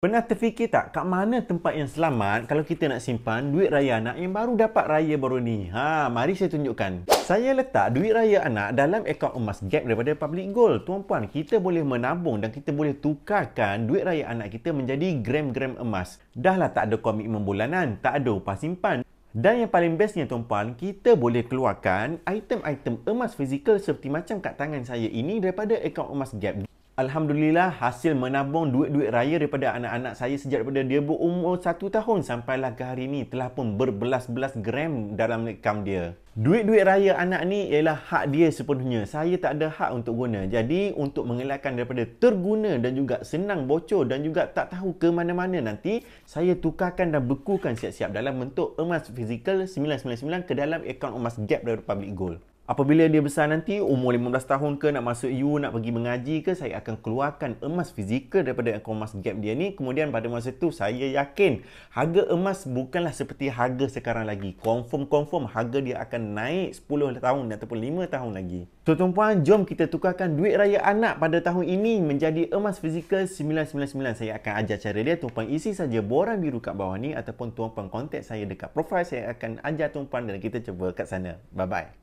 Pernah terfikir tak kat mana tempat yang selamat kalau kita nak simpan duit raya anak yang baru dapat raya baru ni? Ha, mari saya tunjukkan. Saya letak duit raya anak dalam akaun emas gap daripada public gold. Tuan puan, kita boleh menabung dan kita boleh tukarkan duit raya anak kita menjadi gram-gram emas. Dahlah tak ada komitmen bulanan, tak ada upah simpan. Dan yang paling bestnya tuan puan, kita boleh keluarkan item-item emas fizikal seperti macam kat tangan saya ini daripada akaun emas gap. Alhamdulillah hasil menabung duit-duit raya daripada anak-anak saya sejak daripada dia berumur satu tahun sampailah ke hari ini telah pun berbelas-belas gram dalam ekam dia. Duit-duit raya anak ni ialah hak dia sepenuhnya. Saya tak ada hak untuk guna. Jadi untuk mengelakkan daripada terguna dan juga senang bocor dan juga tak tahu ke mana-mana nanti, saya tukarkan dan bekukan siap-siap dalam bentuk emas fizikal 999 ke dalam akaun emas gap daripada Public Gold. Apabila dia besar nanti, umur 15 tahun ke, nak masuk U, nak pergi mengaji ke, saya akan keluarkan emas fizikal daripada emas gap dia ni. Kemudian pada masa tu, saya yakin harga emas bukanlah seperti harga sekarang lagi. Confirm-confirm harga dia akan naik 10 tahun ataupun 5 tahun lagi. So, tuan-puan, jom kita tukarkan duit raya anak pada tahun ini menjadi emas fizikal 999. Saya akan ajar cara dia. Tuan-puan isi saja borang biru kat bawah ni ataupun tuan-puan kontak saya dekat profile. Saya akan ajar tuan-puan dan kita cuba kat sana. Bye-bye.